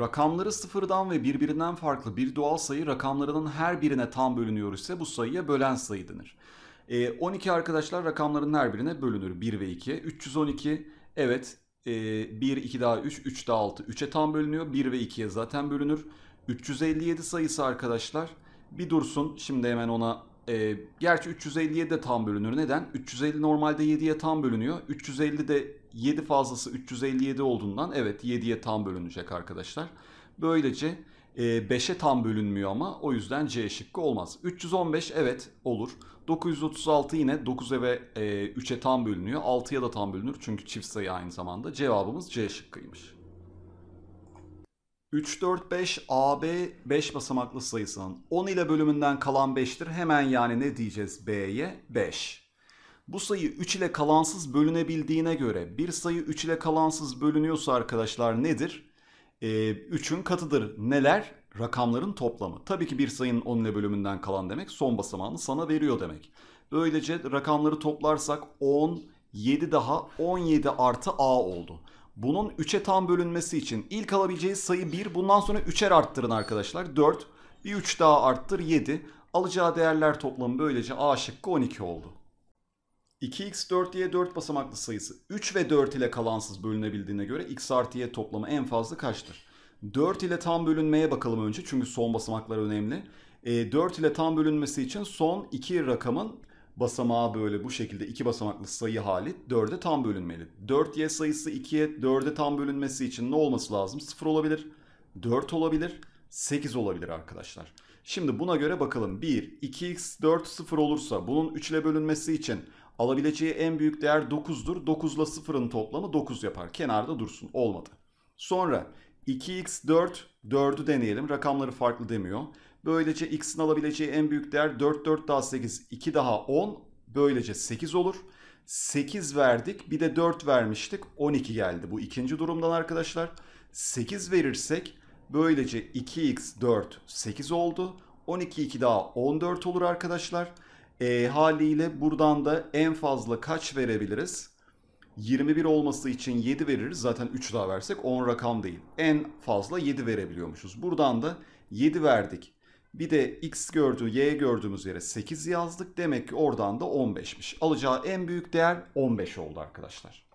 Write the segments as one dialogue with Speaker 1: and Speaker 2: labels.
Speaker 1: Rakamları sıfırdan ve birbirinden farklı bir doğal sayı rakamlarının her birine tam bölünüyor ise bu sayıya bölen sayı denir. E, 12 arkadaşlar rakamların her birine bölünür 1 ve 2. 312 evet e, 1, 2 daha 3, 3 daha 6. 3'e tam bölünüyor 1 ve 2'ye zaten bölünür. 357 sayısı arkadaşlar bir dursun şimdi hemen ona e, gerçi 357 de tam bölünür. Neden? 350 normalde 7'ye tam bölünüyor. 350 de 7 fazlası 357 olduğundan evet 7'ye tam bölünecek arkadaşlar. Böylece 5'e tam bölünmüyor ama o yüzden C şıkkı olmaz. 315 evet olur. 936 yine 9'e ve 3'e tam bölünüyor. 6'ya da tam bölünür çünkü çift sayı aynı zamanda. Cevabımız C şıkkıymış. 3, 4, 5, AB 5 basamaklı sayısının 10 ile bölümünden kalan 5'tir. Hemen yani ne diyeceğiz B'ye? 5. Bu sayı 3 ile kalansız bölünebildiğine göre bir sayı 3 ile kalansız bölünüyorsa arkadaşlar nedir? Ee, katıdır. Neler? Rakamların toplamı. Tabii ki bir sayının 10 ile bölümünden kalan demek son basamağını sana veriyor demek. Böylece rakamları toplarsak 10, 7 daha 17 artı A oldu. Bunun 3'e tam bölünmesi için ilk alabileceği sayı 1. Bundan sonra 3'er arttırın arkadaşlar. 4. Bir 3 daha arttır 7. Alacağı değerler toplamı böylece A şıkkı 12 oldu. 2x 4y 4 basamaklı sayısı 3 ve 4 ile kalansız bölünebildiğine göre x artı y toplamı en fazla kaçtır? 4 ile tam bölünmeye bakalım önce çünkü son basamaklar önemli. E, 4 ile tam bölünmesi için son 2 rakamın basamağı böyle bu şekilde 2 basamaklı sayı hali 4'e tam bölünmeli. 4y sayısı 2'ye 4'e tam bölünmesi için ne olması lazım? 0 olabilir, 4 olabilir, 8 olabilir arkadaşlar. Şimdi buna göre bakalım. 1, 2x 4 0 olursa bunun 3 ile bölünmesi için Alabileceği en büyük değer 9'dur. 9 ile 0'ın toplamı 9 yapar. Kenarda dursun. Olmadı. Sonra 2x4 4'ü deneyelim. Rakamları farklı demiyor. Böylece x'in alabileceği en büyük değer 4 4 daha 8 2 daha 10 böylece 8 olur. 8 verdik bir de 4 vermiştik 12 geldi bu ikinci durumdan arkadaşlar. 8 verirsek böylece 2x4 8 oldu. 12 2 daha 14 olur arkadaşlar. E, haliyle buradan da en fazla kaç verebiliriz? 21 olması için 7 veririz. Zaten 3 daha versek 10 rakam değil. En fazla 7 verebiliyormuşuz. Buradan da 7 verdik. Bir de x gördü, y gördüğümüz yere 8 yazdık. Demek ki oradan da 15'miş. Alacağı en büyük değer 15 oldu arkadaşlar.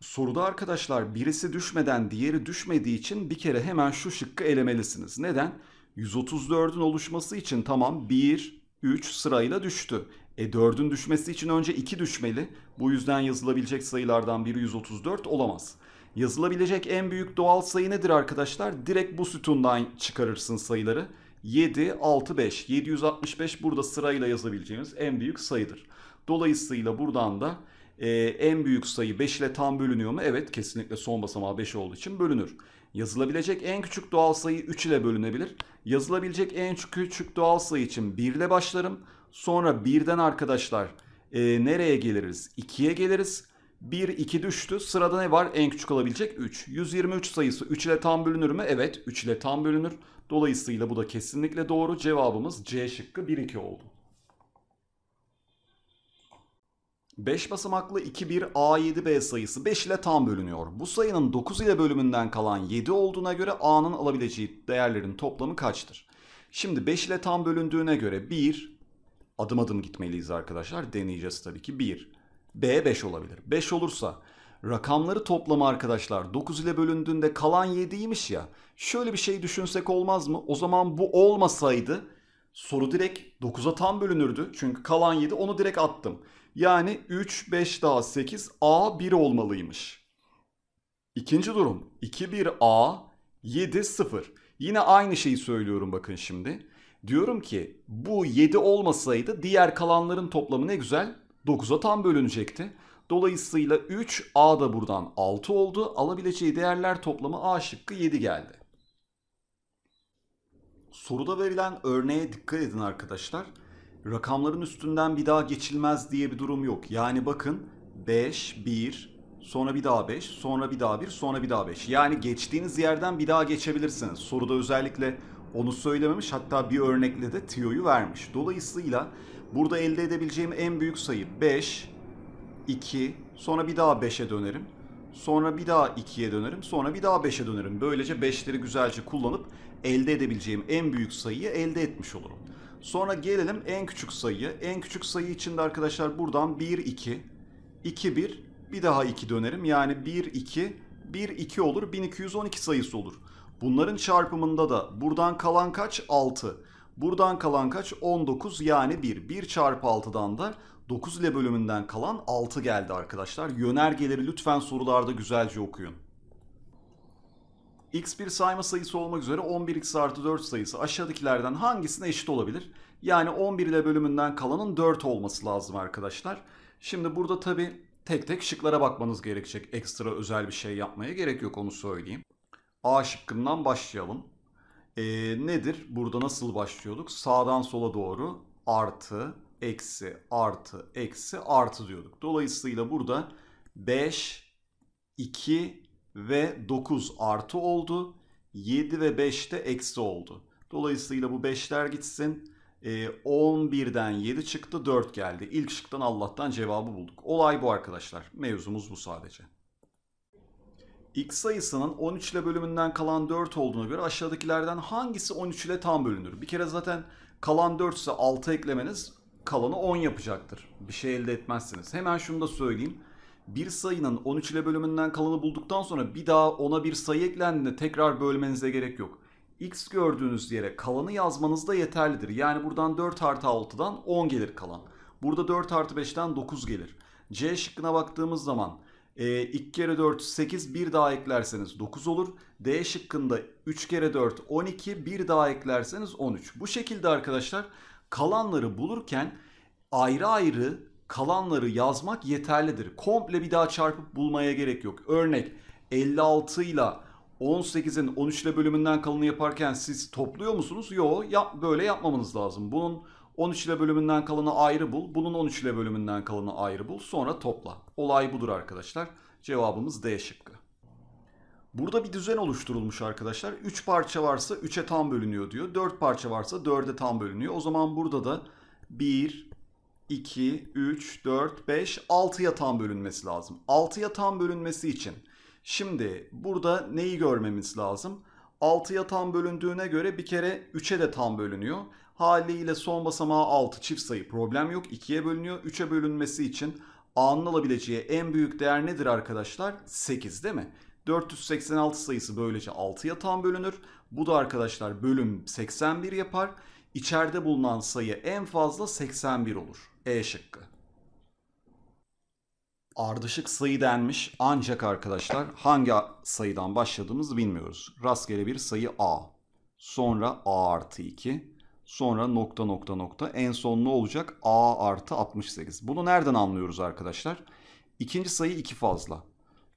Speaker 1: Soruda arkadaşlar birisi düşmeden diğeri düşmediği için bir kere hemen şu şıkkı elemelisiniz. Neden? Neden? 134'ün oluşması için tamam 1, 3 sırayla düştü. E 4'ün düşmesi için önce 2 düşmeli. Bu yüzden yazılabilecek sayılardan biri 134 olamaz. Yazılabilecek en büyük doğal sayı nedir arkadaşlar? Direkt bu sütundan çıkarırsın sayıları. 7, 6, 5. 765 burada sırayla yazabileceğimiz en büyük sayıdır. Dolayısıyla buradan da e, en büyük sayı 5 ile tam bölünüyor mu? Evet kesinlikle son basamağı 5 olduğu için bölünür. Yazılabilecek en küçük doğal sayı 3 ile bölünebilir. Yazılabilecek en küçük doğal sayı için 1 ile başlarım. Sonra 1'den arkadaşlar e, nereye geliriz? 2'ye geliriz. 1, 2 düştü. Sırada ne var? En küçük olabilecek 3. 123 sayısı 3 ile tam bölünür mü? Evet 3 ile tam bölünür. Dolayısıyla bu da kesinlikle doğru. Cevabımız C şıkkı 1, 2 oldu. 5 basamaklı 21A7B sayısı 5 ile tam bölünüyor. Bu sayının 9 ile bölümünden kalan 7 olduğuna göre A'nın alabileceği değerlerin toplamı kaçtır? Şimdi 5 ile tam bölündüğüne göre 1, adım adım gitmeliyiz arkadaşlar. Deneyeceğiz tabii ki 1. B 5 olabilir. 5 olursa rakamları toplamı arkadaşlar 9 ile bölündüğünde kalan 7'ymiş ya. Şöyle bir şey düşünsek olmaz mı? O zaman bu olmasaydı soru direkt 9'a tam bölünürdü. Çünkü kalan 7 onu direkt attım. Yani 3, 5 daha 8 A 1 olmalıymış. İkinci durum 2, 1 A 7, 0. Yine aynı şeyi söylüyorum bakın şimdi. Diyorum ki bu 7 olmasaydı diğer kalanların toplamı ne güzel 9'a tam bölünecekti. Dolayısıyla 3 A da buradan 6 oldu. Alabileceği değerler toplamı A şıkkı 7 geldi. Soruda verilen örneğe dikkat edin arkadaşlar. Rakamların üstünden bir daha geçilmez diye bir durum yok. Yani bakın 5, 1, sonra bir daha 5, sonra bir daha 1, sonra bir daha 5. Yani geçtiğiniz yerden bir daha geçebilirsiniz. Soruda özellikle onu söylememiş hatta bir örnekle de tiyoyu vermiş. Dolayısıyla burada elde edebileceğim en büyük sayı 5, 2, sonra bir daha 5'e dönerim. Sonra bir daha 2'ye dönerim. Sonra bir daha 5'e dönerim. Böylece 5'leri güzelce kullanıp elde edebileceğim en büyük sayıyı elde etmiş olurum. Sonra gelelim en küçük sayıya. En küçük sayı için de arkadaşlar buradan 1, 2, 2, 1, bir daha 2 dönerim. Yani 1, 2, 1, 2 olur. 1212 sayısı olur. Bunların çarpımında da buradan kalan kaç? 6. Buradan kalan kaç? 19 yani 1. 1 çarpı 6'dan da 9 ile bölümünden kalan 6 geldi arkadaşlar. Yönergeleri lütfen sorularda güzelce okuyun. X1 sayma sayısı olmak üzere 11x artı 4 sayısı aşağıdakilerden hangisine eşit olabilir? Yani 11 ile bölümünden kalanın 4 olması lazım arkadaşlar. Şimdi burada tabi tek tek şıklara bakmanız gerekecek. Ekstra özel bir şey yapmaya gerek yok onu söyleyeyim. A şıkkından başlayalım. Ee, nedir? Burada nasıl başlıyorduk? Sağdan sola doğru artı eksi, artı, eksi, artı diyorduk. Dolayısıyla burada 5, 2 ve 9 artı oldu. 7 ve 5 de eksi oldu. Dolayısıyla bu 5'ler gitsin. 11'den ee, 7 çıktı 4 geldi. İlk şıktan Allah'tan cevabı bulduk. Olay bu arkadaşlar. Mevzumuz bu sadece. X sayısının 13 ile bölümünden kalan 4 olduğuna göre aşağıdakilerden hangisi 13 ile tam bölünür? Bir kere zaten kalan 4 ise 6 eklemeniz kalanı 10 yapacaktır. Bir şey elde etmezsiniz. Hemen şunu da söyleyeyim. Bir sayının 13 ile bölümünden kalanı bulduktan sonra bir daha ona bir sayı eklendiğinde tekrar bölmenize gerek yok. X gördüğünüz yere kalanı yazmanız da yeterlidir. Yani buradan 4 artı 6'dan 10 gelir kalan. Burada 4 artı 5'ten 9 gelir. C şıkkına baktığımız zaman 2 e, kere 4 8 bir daha eklerseniz 9 olur. D şıkkında 3 kere 4 12 bir daha eklerseniz 13. Bu şekilde arkadaşlar Kalanları bulurken ayrı ayrı kalanları yazmak yeterlidir. Komple bir daha çarpıp bulmaya gerek yok. Örnek 56 ile 18'in 13 ile bölümünden kalanı yaparken siz topluyor musunuz? Yok yap, böyle yapmamanız lazım. Bunun 13 ile bölümünden kalanı ayrı bul. Bunun 13 ile bölümünden kalanı ayrı bul. Sonra topla. Olay budur arkadaşlar. Cevabımız D şıkkı. Burada bir düzen oluşturulmuş arkadaşlar. 3 parça varsa 3'e tam bölünüyor diyor. 4 parça varsa 4'e tam bölünüyor. O zaman burada da 1, 2, 3, 4, 5, 6'ya tam bölünmesi lazım. 6'ya tam bölünmesi için şimdi burada neyi görmemiz lazım? 6'ya tam bölündüğüne göre bir kere 3'e de tam bölünüyor. Haliyle son basamağı 6 çift sayı problem yok. 2'ye bölünüyor. 3'e bölünmesi için A'nın alabileceği en büyük değer nedir arkadaşlar? 8 değil mi? 486 sayısı böylece şey, 6'ya tam bölünür. Bu da arkadaşlar bölüm 81 yapar. İçeride bulunan sayı en fazla 81 olur. E şıkkı. Ardışık sayı denmiş ancak arkadaşlar hangi sayıdan başladığımızı bilmiyoruz. Rastgele bir sayı A. Sonra A artı 2. Sonra nokta nokta nokta. En son ne olacak? A artı 68. Bunu nereden anlıyoruz arkadaşlar? İkinci sayı 2 fazla.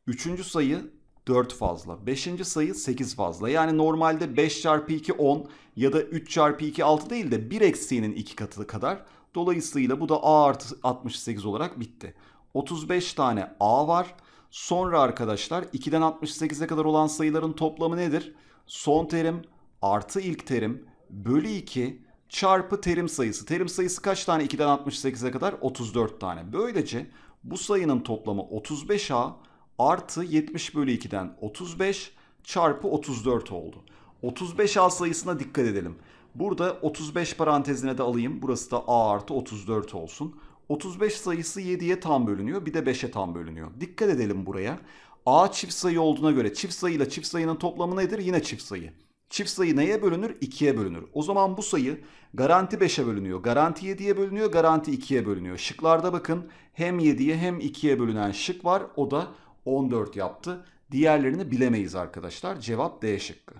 Speaker 1: Üçüncü sayı 4 fazla. 5. sayı 8 fazla. Yani normalde 5 çarpı 2 10 ya da 3 çarpı 2 6 değil de 1 eksiğinin 2 katı kadar. Dolayısıyla bu da A artı 68 olarak bitti. 35 tane A var. Sonra arkadaşlar 2'den 68'e kadar olan sayıların toplamı nedir? Son terim artı ilk terim bölü 2 çarpı terim sayısı. Terim sayısı kaç tane 2'den 68'e kadar? 34 tane. Böylece bu sayının toplamı 35A artı 70 bölü 2'den 35 çarpı 34 oldu. 35 al sayısına dikkat edelim. Burada 35 parantezine de alayım. Burası da A artı 34 olsun. 35 sayısı 7'ye tam bölünüyor. Bir de 5'e tam bölünüyor. Dikkat edelim buraya. A çift sayı olduğuna göre çift sayıyla çift sayının toplamı nedir? Yine çift sayı. Çift sayı neye bölünür? 2'ye bölünür. O zaman bu sayı garanti 5'e bölünüyor, garanti 7'ye bölünüyor, garanti 2'ye bölünüyor. Şıklarda bakın hem 7'ye hem 2'ye bölünen şık var. O da 14 yaptı. Diğerlerini bilemeyiz arkadaşlar. Cevap D şıkkı.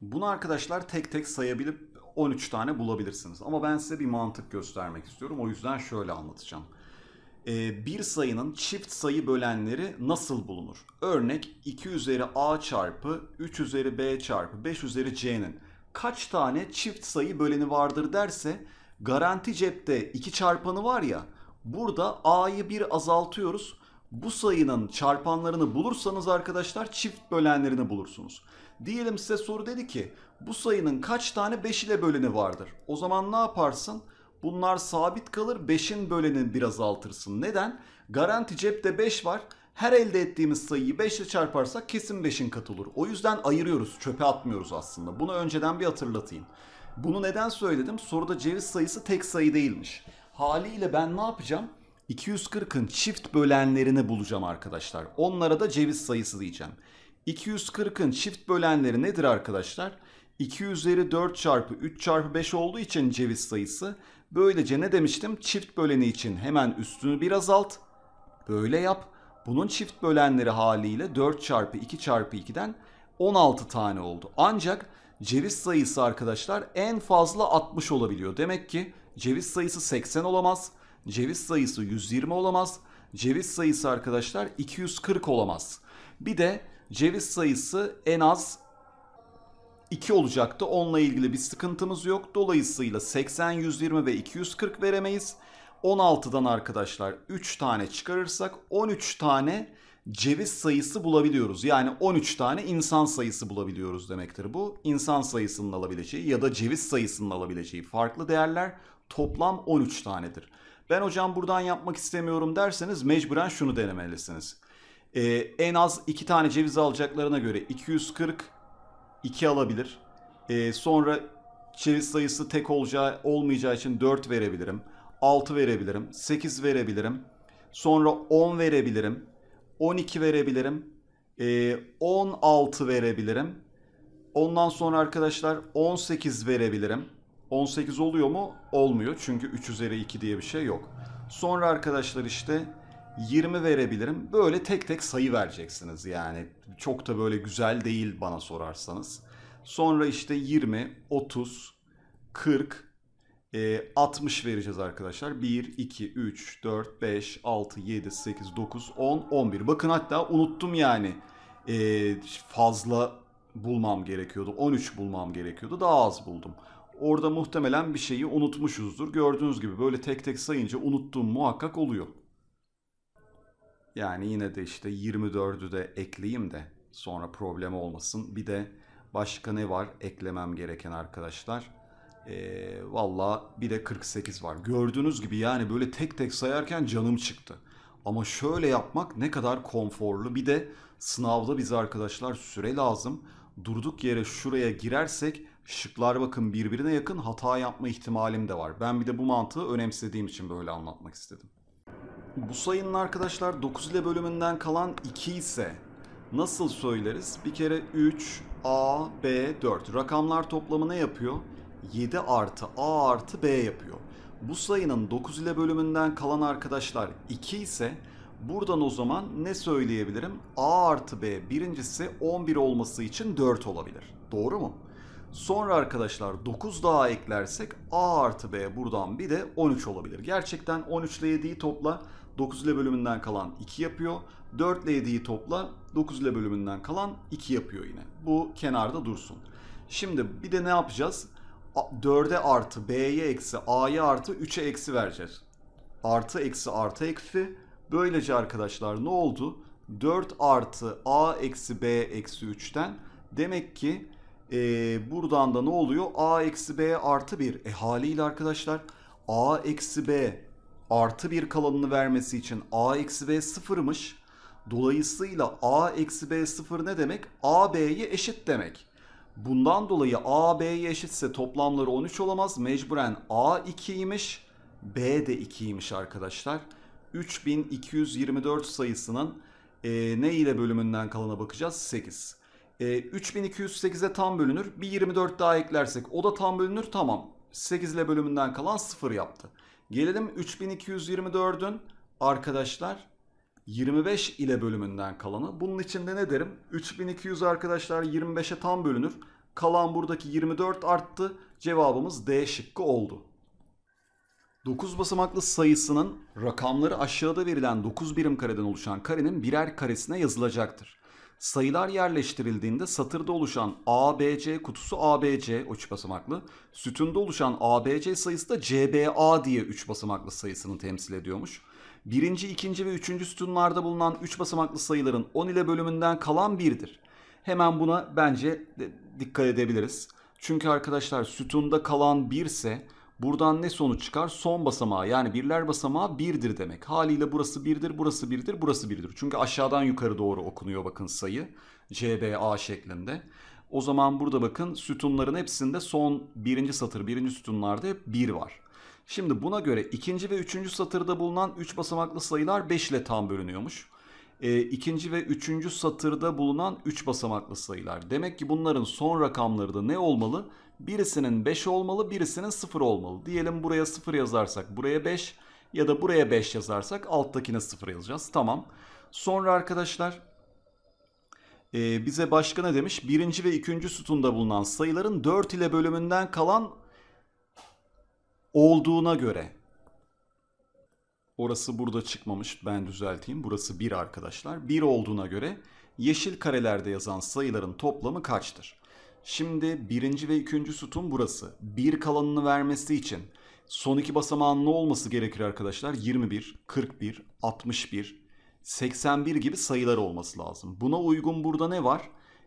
Speaker 1: Bunu arkadaşlar tek tek sayabilip 13 tane bulabilirsiniz. Ama ben size bir mantık göstermek istiyorum. O yüzden şöyle anlatacağım. Ee, bir sayının çift sayı bölenleri nasıl bulunur? Örnek 2 üzeri a çarpı 3 üzeri b çarpı 5 üzeri c'nin kaç tane çift sayı böleni vardır derse garanti cepte 2 çarpanı var ya burada a'yı bir azaltıyoruz bu sayının çarpanlarını bulursanız arkadaşlar çift bölenlerini bulursunuz. Diyelim size soru dedi ki bu sayının kaç tane 5 ile böleni vardır? O zaman ne yaparsın? Bunlar sabit kalır 5'in bölenini biraz altırsın. Neden? Garanti cepte 5 var. Her elde ettiğimiz sayıyı 5 ile çarparsak kesin 5'in katılır. O yüzden ayırıyoruz çöpe atmıyoruz aslında. Bunu önceden bir hatırlatayım. Bunu neden söyledim? Soruda ceviz sayısı tek sayı değilmiş. Haliyle ben ne yapacağım? 240'ın çift bölenlerini bulacağım arkadaşlar. Onlara da ceviz sayısı diyeceğim. 240'ın çift bölenleri nedir arkadaşlar? 2 üzeri 4 çarpı 3 çarpı 5 olduğu için ceviz sayısı. Böylece ne demiştim? Çift böleni için hemen üstünü bir azalt. Böyle yap. Bunun çift bölenleri haliyle 4 çarpı 2 çarpı 2'den 16 tane oldu. Ancak ceviz sayısı arkadaşlar en fazla 60 olabiliyor. Demek ki ceviz sayısı 80 olamaz ceviz sayısı 120 olamaz. Ceviz sayısı arkadaşlar 240 olamaz. Bir de ceviz sayısı en az 2 olacaktı. Onunla ilgili bir sıkıntımız yok. Dolayısıyla 80, 120 ve 240 veremeyiz. 16'dan arkadaşlar 3 tane çıkarırsak 13 tane ceviz sayısı bulabiliyoruz. Yani 13 tane insan sayısı bulabiliyoruz demektir bu. İnsan sayısının alabileceği ya da ceviz sayısının alabileceği farklı değerler toplam 13 tanedir ben hocam buradan yapmak istemiyorum derseniz mecburen şunu denemelisiniz. Ee, en az 2 tane ceviz alacaklarına göre 240 2 alabilir. Ee, sonra ceviz sayısı tek olacağı olmayacağı için 4 verebilirim. 6 verebilirim. 8 verebilirim. Sonra 10 verebilirim. 12 verebilirim. Ee, 16 verebilirim. Ondan sonra arkadaşlar 18 verebilirim. 18 oluyor mu? Olmuyor. Çünkü 3 üzeri 2 diye bir şey yok. Sonra arkadaşlar işte 20 verebilirim. Böyle tek tek sayı vereceksiniz yani. Çok da böyle güzel değil bana sorarsanız. Sonra işte 20, 30, 40, 60 vereceğiz arkadaşlar. 1, 2, 3, 4, 5, 6, 7, 8, 9, 10, 11. Bakın hatta unuttum yani e, fazla bulmam gerekiyordu. 13 bulmam gerekiyordu. Daha az buldum. Orada muhtemelen bir şeyi unutmuşuzdur. Gördüğünüz gibi böyle tek tek sayınca unuttuğum muhakkak oluyor. Yani yine de işte 24'ü de ekleyeyim de sonra problem olmasın. Bir de başka ne var eklemem gereken arkadaşlar? Ee, Valla bir de 48 var. Gördüğünüz gibi yani böyle tek tek sayarken canım çıktı. Ama şöyle yapmak ne kadar konforlu. Bir de sınavda biz arkadaşlar süre lazım. Durduk yere şuraya girersek şıklar bakın birbirine yakın hata yapma ihtimalim de var. Ben bir de bu mantığı önemsediğim için böyle anlatmak istedim. Bu sayının arkadaşlar 9 ile bölümünden kalan 2 ise nasıl söyleriz? Bir kere 3, A, B, 4. Rakamlar toplamı ne yapıyor? 7 artı A artı B yapıyor. Bu sayının 9 ile bölümünden kalan arkadaşlar 2 ise buradan o zaman ne söyleyebilirim? A artı B birincisi 11 olması için 4 olabilir. Doğru mu? Sonra arkadaşlar 9 daha eklersek A artı B buradan bir de 13 olabilir. Gerçekten 13 ile 7'yi topla 9 ile bölümünden kalan 2 yapıyor. 4 ile 7'yi topla 9 ile bölümünden kalan 2 yapıyor yine. Bu kenarda dursun. Şimdi bir de ne yapacağız? 4'e artı B'ye eksi A'ya artı 3'e eksi vereceğiz. Artı eksi artı eksi. Böylece arkadaşlar ne oldu? 4 artı A eksi B eksi 3'ten demek ki e, buradan da ne oluyor? A eksi B artı 1. E haliyle arkadaşlar A eksi B artı 1 kalanını vermesi için A eksi B sıfırmış. Dolayısıyla A eksi B sıfır ne demek? A B'ye eşit demek. Bundan dolayı A B'ye eşitse toplamları 13 olamaz. Mecburen A 2'ymiş. B de 2'ymiş arkadaşlar. 3224 sayısının e, ne ile bölümünden kalana bakacağız? 8. E, ee, 3208'e tam bölünür. Bir 24 daha eklersek o da tam bölünür. Tamam. 8 ile bölümünden kalan 0 yaptı. Gelelim 3224'ün arkadaşlar 25 ile bölümünden kalanı. Bunun içinde ne derim? 3200 arkadaşlar 25'e tam bölünür. Kalan buradaki 24 arttı. Cevabımız D şıkkı oldu. 9 basamaklı sayısının rakamları aşağıda verilen 9 birim kareden oluşan karenin birer karesine yazılacaktır. Sayılar yerleştirildiğinde satırda oluşan ABC kutusu ABC o üç basamaklı. Sütunda oluşan ABC sayısı da CBA diye üç basamaklı sayısını temsil ediyormuş. Birinci, ikinci ve üçüncü sütunlarda bulunan üç basamaklı sayıların 10 ile bölümünden kalan birdir. Hemen buna bence dikkat edebiliriz. Çünkü arkadaşlar sütunda kalan 1 ise Buradan ne sonuç çıkar? Son basamağı yani birler basamağı birdir demek. Haliyle burası birdir, burası birdir, burası birdir. Çünkü aşağıdan yukarı doğru okunuyor bakın sayı. CBA şeklinde. O zaman burada bakın sütunların hepsinde son birinci satır, birinci sütunlarda hep 1 var. Şimdi buna göre ikinci ve üçüncü satırda bulunan üç basamaklı sayılar 5 ile tam bölünüyormuş. E, ikinci ve üçüncü satırda bulunan üç basamaklı sayılar. Demek ki bunların son rakamları da ne olmalı? birisinin 5 olmalı birisinin 0 olmalı. Diyelim buraya 0 yazarsak buraya 5 ya da buraya 5 yazarsak alttakine 0 yazacağız. Tamam. Sonra arkadaşlar e, bize başka ne demiş? Birinci ve ikinci sütunda bulunan sayıların 4 ile bölümünden kalan olduğuna göre. Orası burada çıkmamış ben düzelteyim. Burası 1 arkadaşlar. 1 olduğuna göre yeşil karelerde yazan sayıların toplamı kaçtır? Şimdi birinci ve ikinci sütun burası. Bir kalanını vermesi için son iki basamağın ne olması gerekir arkadaşlar? 21, 41, 61, 81 gibi sayılar olması lazım. Buna uygun burada ne var?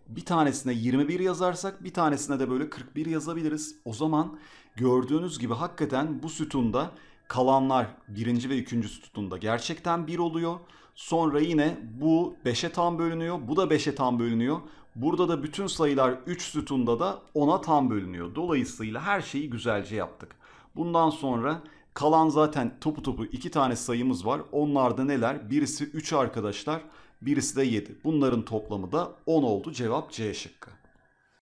Speaker 1: Bir tanesine 21 yazarsak bir tanesine de böyle 41 yazabiliriz. O zaman gördüğünüz gibi hakikaten bu sütunda kalanlar birinci ve ikinci sütunda gerçekten bir oluyor. Sonra yine bu 5'e tam bölünüyor. Bu da 5'e tam bölünüyor. Burada da bütün sayılar 3 sütunda da 10'a tam bölünüyor. Dolayısıyla her şeyi güzelce yaptık. Bundan sonra kalan zaten topu topu 2 tane sayımız var. Onlarda neler? Birisi 3 arkadaşlar, birisi de 7. Bunların toplamı da 10 oldu. Cevap C şıkkı.